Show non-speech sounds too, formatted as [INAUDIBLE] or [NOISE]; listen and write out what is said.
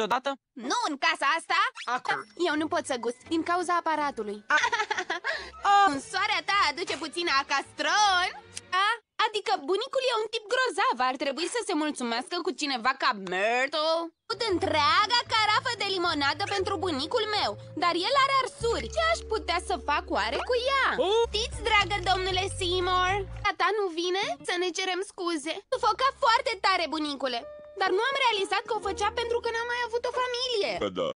deodată? Nu în casa asta! Acum. Eu nu pot să gust, din cauza aparatului. A oh. [LAUGHS] În soarea ta aduce puțin acastron? A? Adică bunicul e un tip grozav, ar trebui să se mulțumească cu cineva ca Myrtle. Put întreaga carafă de limonadă pentru bunicul meu, dar el are arsuri. Ce aș putea să fac oare cu ea? Oh. Știți, dragă domnule Seymour, tata nu vine? Să ne cerem scuze. Sufoca foarte tare, bunicule. Dar nu am realizat că o făcea pentru că n Canada